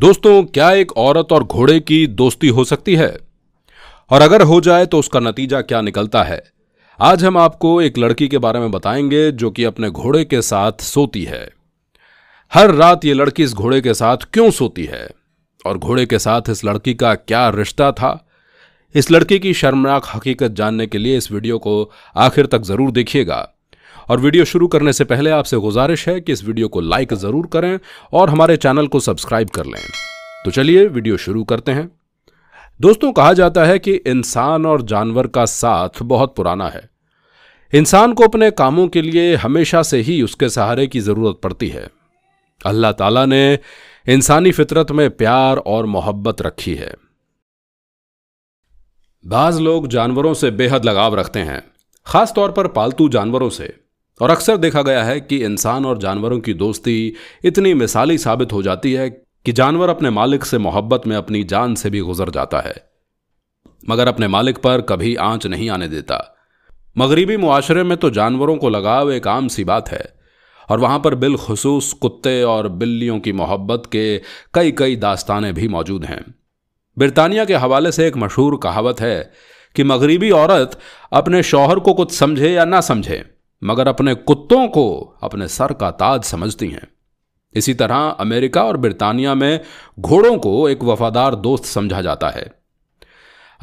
दोस्तों क्या एक औरत और घोड़े की दोस्ती हो सकती है और अगर हो जाए तो उसका नतीजा क्या निकलता है आज हम आपको एक लड़की के बारे में बताएंगे जो कि अपने घोड़े के साथ सोती है हर रात ये लड़की इस घोड़े के साथ क्यों सोती है और घोड़े के साथ इस लड़की का क्या रिश्ता था इस लड़की की शर्मनाक हकीकत जानने के लिए इस वीडियो को आखिर तक ज़रूर देखिएगा और वीडियो शुरू करने से पहले आपसे गुजारिश है कि इस वीडियो को लाइक ज़रूर करें और हमारे चैनल को सब्सक्राइब कर लें तो चलिए वीडियो शुरू करते हैं दोस्तों कहा जाता है कि इंसान और जानवर का साथ बहुत पुराना है इंसान को अपने कामों के लिए हमेशा से ही उसके सहारे की ज़रूरत पड़ती है अल्लाह ताला ने इंसानी फितरत में प्यार और मोहब्बत रखी है बाज लोग जानवरों से बेहद लगाव रखते हैं खास तौर पर पालतू जानवरों से और अक्सर देखा गया है कि इंसान और जानवरों की दोस्ती इतनी मिसाली साबित हो जाती है कि जानवर अपने मालिक से मोहब्बत में अपनी जान से भी गुजर जाता है मगर अपने मालिक पर कभी आंच नहीं आने देता मगरबी मुआरे में तो जानवरों को लगाव एक आम सी बात है और वहां पर बिलखसूस कुत्ते और बिल्लियों की मोहब्बत के कई कई दास्तानें भी मौजूद हैं बरतानिया के हवाले से एक मशहूर कहावत है कि मगरबी औरत अपने शौहर को कुछ समझे या ना समझे मगर अपने कुत्तों को अपने सर का ताज समझती हैं इसी तरह अमेरिका और ब्रिटानिया में घोड़ों को एक वफादार दोस्त समझा जाता है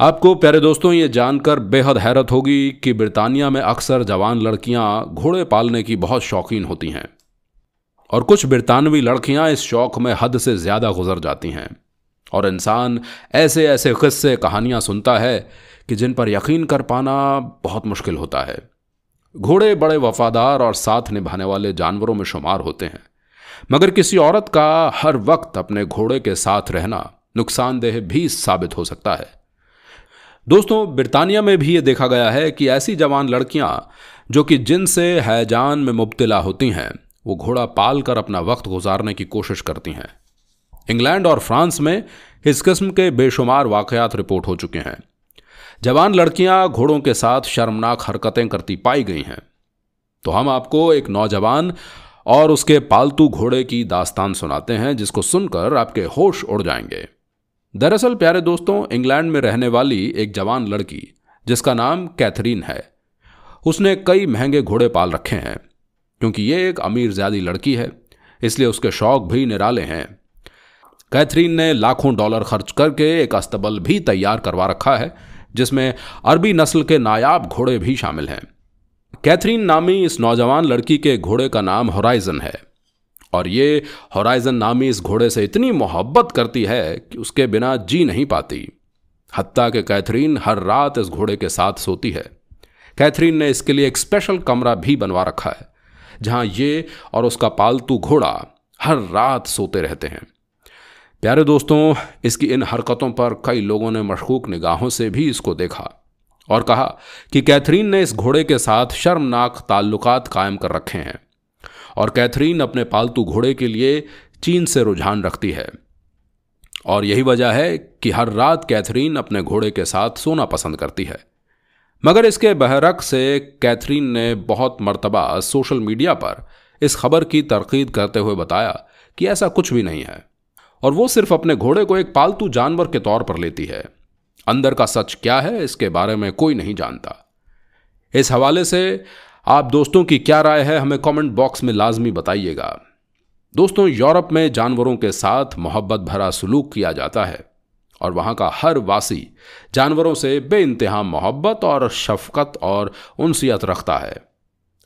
आपको प्यारे दोस्तों ये जानकर बेहद हैरत होगी कि ब्रिटानिया में अक्सर जवान लड़कियां घोड़े पालने की बहुत शौकीन होती हैं और कुछ ब्रितानवी लड़कियां इस शौक में हद से ज़्यादा गुजर जाती हैं और इंसान ऐसे ऐसे किस्से कहानियां सुनता है कि जिन पर यकीन कर पाना बहुत मुश्किल होता है घोड़े बड़े वफादार और साथ निभाने वाले जानवरों में शुमार होते हैं मगर किसी औरत का हर वक्त अपने घोड़े के साथ रहना नुकसानदेह भी साबित हो सकता है दोस्तों ब्रितानिया में भी ये देखा गया है कि ऐसी जवान लड़कियां जो कि जिन से हैजान में मुबतला होती हैं वो घोड़ा पाल कर अपना वक्त गुजारने की कोशिश करती हैं इंग्लैंड और फ्रांस में इस किस्म के बेशुमार वाकयात रिपोर्ट हो चुके हैं जवान लड़कियां घोड़ों के साथ शर्मनाक हरकतें करती पाई गई हैं तो हम आपको एक नौजवान और उसके पालतू घोड़े की दास्तान सुनाते हैं जिसको सुनकर आपके होश उड़ जाएंगे दरअसल प्यारे दोस्तों इंग्लैंड में रहने वाली एक जवान लड़की जिसका नाम कैथरीन है उसने कई महंगे घोड़े पाल रखे हैं क्योंकि ये एक अमीर ज्यादी लड़की है इसलिए उसके शौक भी निराले हैं कैथरीन ने लाखों डॉलर खर्च करके एक अस्तबल भी तैयार करवा रखा है जिसमें अरबी नस्ल के नायाब घोड़े भी शामिल हैं कैथरीन नामी इस नौजवान लड़की के घोड़े का नाम होराइजन है और ये होराइजन नामी इस घोड़े से इतनी मोहब्बत करती है कि उसके बिना जी नहीं पाती हत्या के कैथरीन हर रात इस घोड़े के साथ सोती है कैथरीन ने इसके लिए एक स्पेशल कमरा भी बनवा रखा है जहां ये और उसका पालतू घोड़ा हर रात सोते रहते हैं प्यारे दोस्तों इसकी इन हरकतों पर कई लोगों ने मशकूक निगाहों से भी इसको देखा और कहा कि कैथरीन ने इस घोड़े के साथ शर्मनाक ताल्लुकात कायम कर रखे हैं और कैथरीन अपने पालतू घोड़े के लिए चीन से रुझान रखती है और यही वजह है कि हर रात कैथरीन अपने घोड़े के साथ सोना पसंद करती है मगर इसके बहरक से कैथरीन ने बहुत मरतबा सोशल मीडिया पर इस खबर की तरकीद करते हुए बताया कि ऐसा कुछ भी नहीं है और वो सिर्फ अपने घोड़े को एक पालतू जानवर के तौर पर लेती है अंदर का सच क्या है इसके बारे में कोई नहीं जानता इस हवाले से आप दोस्तों की क्या राय है हमें कमेंट बॉक्स में लाजमी बताइएगा दोस्तों यूरोप में जानवरों के साथ मोहब्बत भरा सलूक किया जाता है और वहाँ का हर वासी जानवरों से बे इंतहा मोहब्बत और शफकत और उनसीत रखता है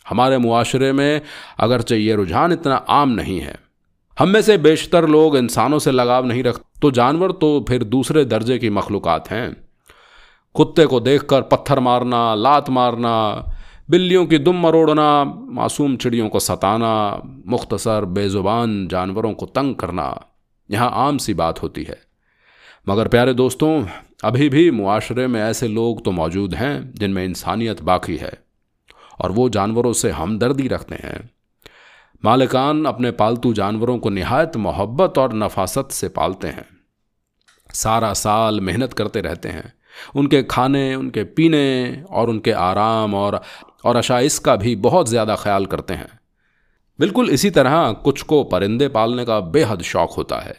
हमारे मुआरे में अगरचे ये रुझान इतना आम नहीं है हम में से बेशतर लोग इंसानों से लगाव नहीं रखते तो जानवर तो फिर दूसरे दर्जे की मखलूक़ात हैं कुत्ते को देखकर पत्थर मारना लात मारना बिल्लियों की दुम मरोड़ना मासूम चिड़ियों को सताना मुख्तसर बेज़ुबान जानवरों को तंग करना यहाँ आम सी बात होती है मगर प्यारे दोस्तों अभी भी मुआरे में ऐसे लोग तो मौजूद हैं जिनमें इंसानियत बाकी है और वो जानवरों से हमदर्दी रखते हैं मालिकान अपने पालतू जानवरों को निहायत मोहब्बत और नफासत से पालते हैं सारा साल मेहनत करते रहते हैं उनके खाने उनके पीने और उनके आराम और और अशाइस का भी बहुत ज़्यादा ख्याल करते हैं बिल्कुल इसी तरह कुछ को परिंदे पालने का बेहद शौक होता है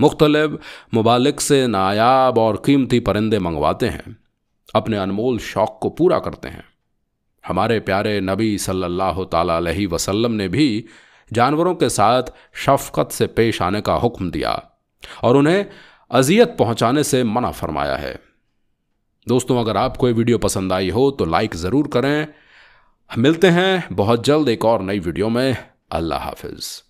मुख्तलब ममालिक से नायाब और कीमती परिंदे मंगवाते हैं अपने अनमोल शौक को पूरा करते हैं हमारे प्यारे नबी सल्लल्लाहु अलैहि वसल्लम ने भी जानवरों के साथ शफकत से पेश आने का हुक्म दिया और उन्हें अजियत पहुंचाने से मना फरमाया है दोस्तों अगर आपको ये वीडियो पसंद आई हो तो लाइक ज़रूर करें मिलते हैं बहुत जल्द एक और नई वीडियो में अल्लाह हाफिज़